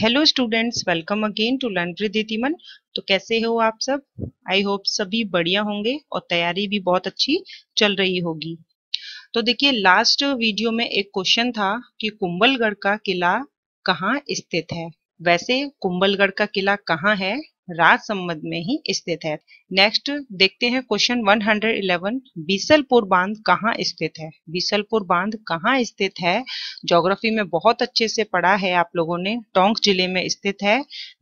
Hello students welcome again to learn with तो कैसे हो आप सब आई होप सभी बढ़िया होंगे और तैयारी भी बहुत अच्छी चल रही होगी तो देखिए लास्ट वीडियो में एक क्वेश्चन था कि कुंभलगढ़ का किला कहाँ स्थित है वैसे कुंभलगढ़ का किला कहाँ है राज संबंध में ही स्थित है नेक्स्ट देखते हैं क्वेश्चन 111 बीसलपुर बांध कहाँ स्थित है बीसलपुर बांध कहाँ स्थित है ज्योग्राफी में बहुत अच्छे से पढ़ा है आप लोगों ने टोंक जिले में स्थित है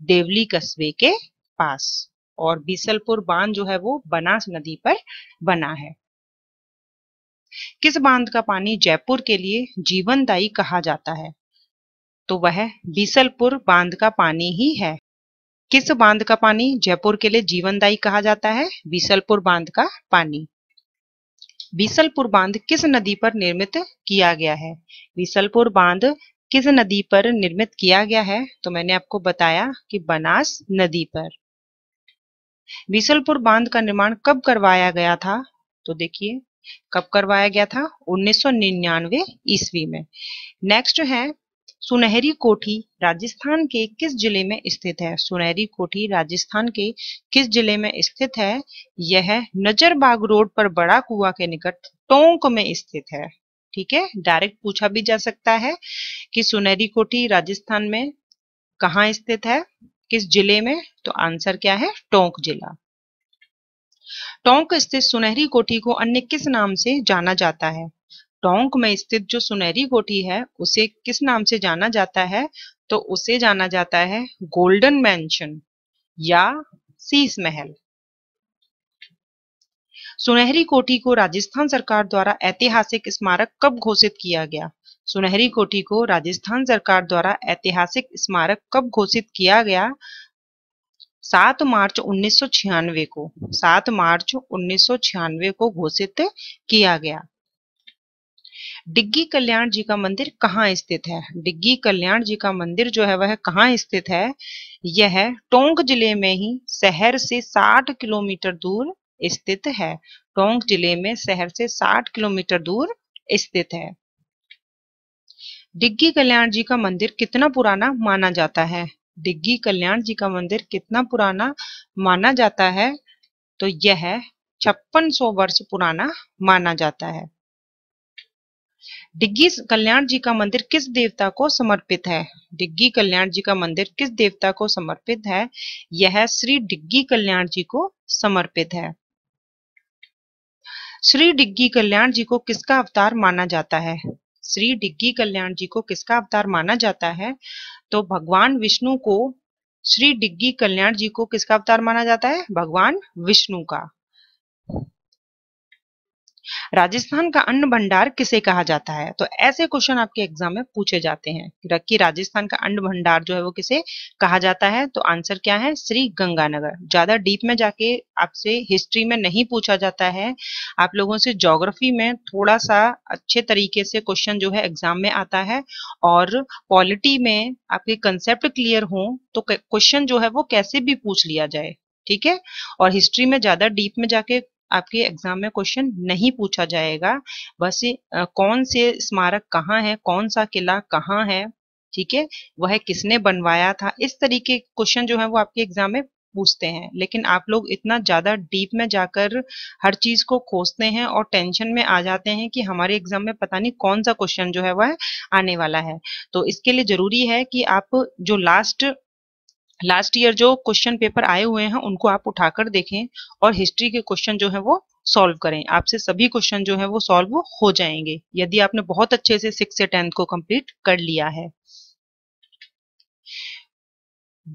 देवली कस्बे के पास और बीसलपुर बांध जो है वो बनास नदी पर बना है किस बांध का पानी जयपुर के लिए जीवनदायी कहा जाता है तो वह बीसलपुर बांध का पानी ही है किस बांध का पानी जयपुर के लिए जीवनदायी कहा जाता है बीसलपुर बांध का पानी बीसलपुर बांध किस नदी पर निर्मित किया गया है बीसलपुर बांध किस नदी पर निर्मित किया गया है तो मैंने आपको बताया कि बनास नदी पर बीसलपुर बांध का निर्माण कब करवाया गया था तो देखिए कब करवाया गया था 1999 ईस्वी में नेक्स्ट है सुनहरी कोठी राजस्थान के किस जिले में स्थित है सुनहरी कोठी राजस्थान के किस जिले में स्थित है यह नजरबाग रोड पर बड़ा कुआ के निकट टोंक में स्थित है ठीक है डायरेक्ट पूछा भी जा सकता है कि सुनहरी कोठी राजस्थान में कहा स्थित है किस जिले में तो आंसर क्या है टोंक जिला टोंक स्थित सुनहरी कोठी को अन्य किस नाम से जाना जाता है टोंक में स्थित जो सुनहरी कोठी है उसे किस नाम से जाना जाता है तो उसे जाना जाता है गोल्डन मैंशन या सीस महल सुनहरी कोठी को राजस्थान सरकार द्वारा ऐतिहासिक स्मारक कब घोषित किया गया सुनहरी कोठी को राजस्थान सरकार द्वारा ऐतिहासिक स्मारक कब घोषित किया गया 7 मार्च 1996 को 7 मार्च 1996 को घोषित किया गया डिग्गी कल्याण जी का मंदिर कहाँ स्थित है डिग्गी कल्याण जी का मंदिर जो है वह कहाँ स्थित है यह टोंक जिले में ही शहर से 60 किलोमीटर दूर स्थित है टोंक जिले में शहर से 60 किलोमीटर दूर स्थित है डिग्गी कल्याण जी का मंदिर कितना पुराना माना जाता है डिग्गी कल्याण जी का मंदिर कितना पुराना माना जाता है तो यह छप्पन सौ वर्ष पुराना माना जाता है डिग्गी कल्याण जी का मंदिर किस देवता को समर्पित है डिग्गी कल्याण जी का मंदिर किस देवता को समर्पित है यह श्री डिग्गी कल्याण जी को समर्पित है श्री डिग्गी कल्याण जी को किसका अवतार माना जाता है श्री डिग्गी कल्याण जी को किसका अवतार माना जाता है तो भगवान विष्णु को श्री डिग्गी कल्याण जी को किसका अवतार माना जाता है भगवान विष्णु का राजस्थान का अन्न भंडार किसे कहा जाता है तो ऐसे क्वेश्चन आपके एग्जाम में पूछे जाते हैं कि राजस्थान का अन्न भंडार जो है वो किसे कहा जाता है तो आंसर क्या है श्री गंगानगर ज्यादा डीप में जाके आपसे हिस्ट्री में नहीं पूछा जाता है आप लोगों से जोग्राफी में थोड़ा सा अच्छे तरीके से क्वेश्चन जो है एग्जाम में आता है और पॉलिटी में आपके कंसेप्ट क्लियर हो तो क्वेश्चन जो है वो कैसे भी पूछ लिया जाए ठीक है और हिस्ट्री में ज्यादा डीप में जाके आपके एग्जाम में क्वेश्चन नहीं पूछा जाएगा बस कौन से स्मारक कहाँ है कौन सा किला कहाँ है ठीक है वह किसने बनवाया था इस तरीके क्वेश्चन जो है वो आपके एग्जाम में पूछते हैं लेकिन आप लोग इतना ज्यादा डीप में जाकर हर चीज को खोजते हैं और टेंशन में आ जाते हैं कि हमारे एग्जाम में पता नहीं कौन सा क्वेश्चन जो है वह आने वाला है तो इसके लिए जरूरी है कि आप जो लास्ट लास्ट ईयर जो क्वेश्चन पेपर आए हुए हैं उनको आप उठाकर देखें और हिस्ट्री के क्वेश्चन जो है वो सॉल्व करें आपसे सभी क्वेश्चन जो है वो सॉल्व हो जाएंगे यदि आपने बहुत अच्छे से सिक्स से टेंथ को कंप्लीट कर लिया है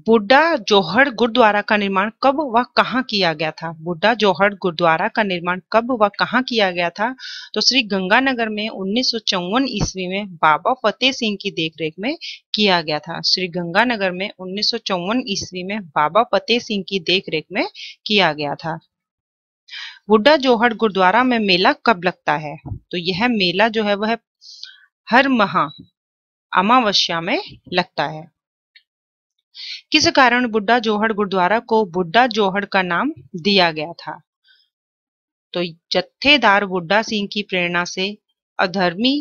बुड्ढा जोहड़ गुरुद्वारा का निर्माण कब व कहाँ किया गया था बुड्ढा जोहड़ गुरुद्वारा का निर्माण कब व कहा किया गया था तो श्री गंगानगर में उन्नीस ईस्वी में बाबा फतेह सिंह की देखरेख में किया गया था श्री गंगानगर में उन्नीस ईस्वी में बाबा फतेह सिंह की देखरेख में किया गया था बुड्ढा जोहड़ गुरुद्वारा में मेला कब लगता है तो यह मेला जो है वह हर माह अमावस्या में लगता है किस कारण बुड्ढा जोहड़ गुरुद्वारा को बुड्ढा जोहड़ का नाम दिया गया था तो जत्थेदार बुड्ढा सिंह की प्रेरणा से अधर्मी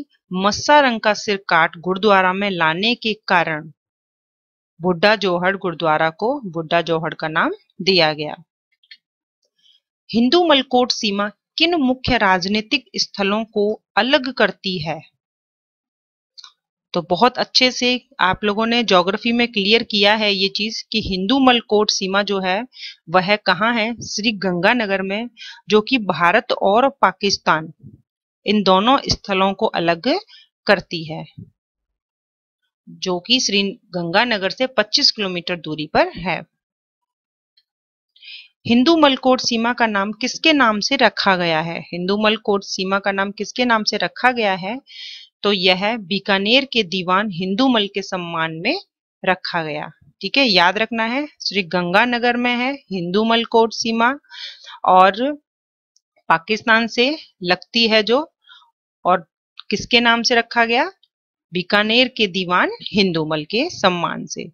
मस्सा रंग का सिर काट गुरुद्वारा में लाने के कारण बुड्ढा जोहड़ गुरुद्वारा को बुड्ढा जोहड़ का नाम दिया गया हिंदू मलकोट सीमा किन मुख्य राजनीतिक स्थलों को अलग करती है तो बहुत अच्छे से आप लोगों ने जोग्राफी में क्लियर किया है ये चीज कि हिंदू मलकोट सीमा जो है वह कहाँ है श्री गंगानगर में जो कि भारत और पाकिस्तान इन दोनों स्थलों को अलग करती है जो कि श्री गंगानगर से 25 किलोमीटर दूरी पर है हिंदू मलकोट सीमा का नाम किसके नाम से रखा गया है हिंदू मलकोट सीमा का नाम किसके नाम से रखा गया है तो यह बीकानेर के दीवान हिंदू मल के सम्मान में रखा गया ठीक है याद रखना है श्री गंगानगर में है हिंदू मल कोट सीमा और पाकिस्तान से लगती है जो और किसके नाम से रखा गया बीकानेर के दीवान हिंदू मल के सम्मान से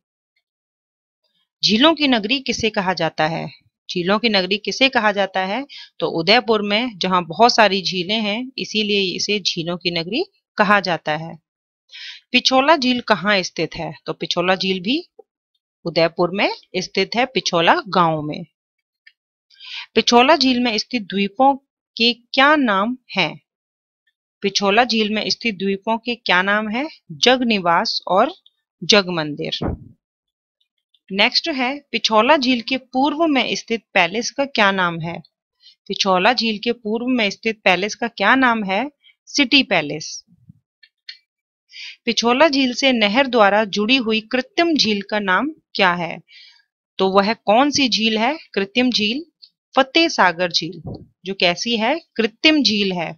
झीलों की नगरी किसे कहा जाता है झीलों की नगरी किसे कहा जाता है तो उदयपुर में जहां बहुत सारी झीलें हैं इसीलिए इसे झीलों की नगरी कहा जाता है पिछोला झील कहाँ स्थित है तो पिछोला झील भी उदयपुर में स्थित है पिछोला गांव में पिछोला झील में स्थित द्वीपों के क्या नाम है पिछोला झील में स्थित द्वीपों के क्या नाम है जग निवास और जग मंदिर नेक्स्ट है पिछोला झील के पूर्व में स्थित पैलेस का क्या नाम है पिछोला झील के पूर्व में स्थित पैलेस का क्या नाम है सिटी पैलेस पिछोला झील से नहर द्वारा जुड़ी हुई कृत्रिम झील का नाम क्या है तो वह कौन सी झील है कृत्रिम झील फतेह सागर झील जो कैसी है कृत्रिम झील है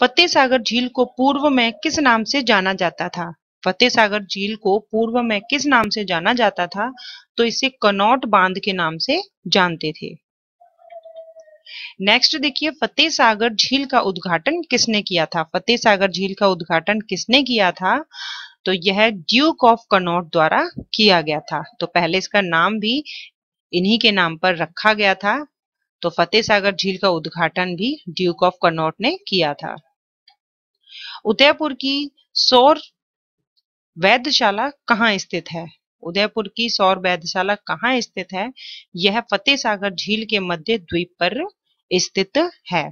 फतेह सागर झील को पूर्व में किस नाम से जाना जाता था फतेह सागर झील को पूर्व में किस नाम से जाना जाता था तो इसे कनौट बांध के नाम से जानते थे नेक्स्ट देखिए फतेह सागर झील का उद्घाटन किसने किया था फतेह सागर झील का उद्घाटन किसने किया था तो यह ड्यूक ऑफ कनौट द्वारा किया गया था तो पहले इसका नाम भी इन्हीं के नाम पर रखा गया था तो फतेह सागर झील का उद्घाटन भी ड्यूक ऑफ कनौट ने किया था उदयपुर की सौर वैद्यशाला कहाँ स्थित है उदयपुर की सौर वैधशाला कहाँ स्थित है यह फतेह सागर झील के मध्य द्वीप पर स्थित है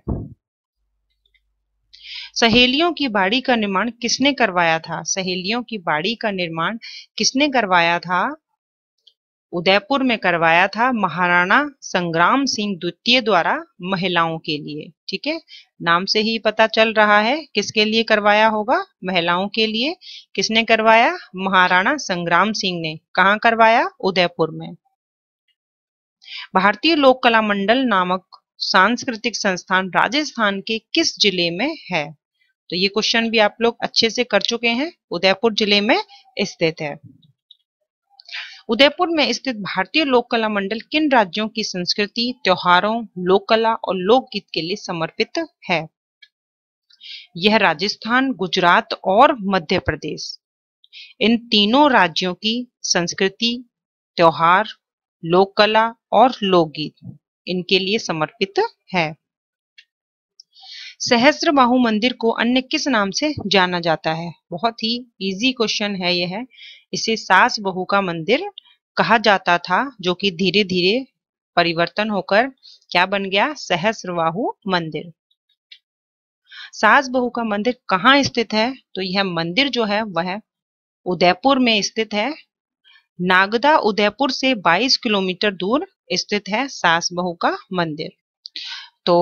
सहेलियों की बाड़ी का निर्माण किसने करवाया था सहेलियों की बाड़ी का निर्माण किसने करवाया था उदयपुर में करवाया था महाराणा संग्राम सिंह द्वितीय द्वारा महिलाओं के लिए ठीक है नाम से ही पता चल रहा है किसके लिए करवाया होगा महिलाओं के लिए किसने करवाया महाराणा संग्राम सिंह ने कहा करवाया उदयपुर में भारतीय लोक कला मंडल नामक सांस्कृतिक संस्थान राजस्थान के किस जिले में है तो ये क्वेश्चन भी आप लोग अच्छे से कर चुके हैं उदयपुर जिले में स्थित है उदयपुर में स्थित भारतीय लोक कला मंडल किन राज्यों की संस्कृति त्योहारों लोक कला और लोकगीत के लिए समर्पित है यह राजस्थान गुजरात और मध्य प्रदेश इन तीनों राज्यों की संस्कृति त्योहार लोक कला और लोकगीत इनके लिए समर्पित है सहस्त्रबाहु मंदिर को अन्य किस नाम से जाना जाता है बहुत ही इजी क्वेश्चन है यह है। इसे सास बहु का मंदिर कहा जाता था जो कि धीरे धीरे परिवर्तन होकर क्या बन गया सहस्रबाहु मंदिर सास बहु का मंदिर कहाँ स्थित है तो यह मंदिर जो है वह उदयपुर में स्थित है नागदा उदयपुर से 22 किलोमीटर दूर स्थित है सास बहू का मंदिर तो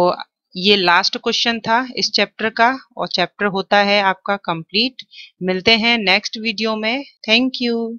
ये लास्ट क्वेश्चन था इस चैप्टर का और चैप्टर होता है आपका कंप्लीट मिलते हैं नेक्स्ट वीडियो में थैंक यू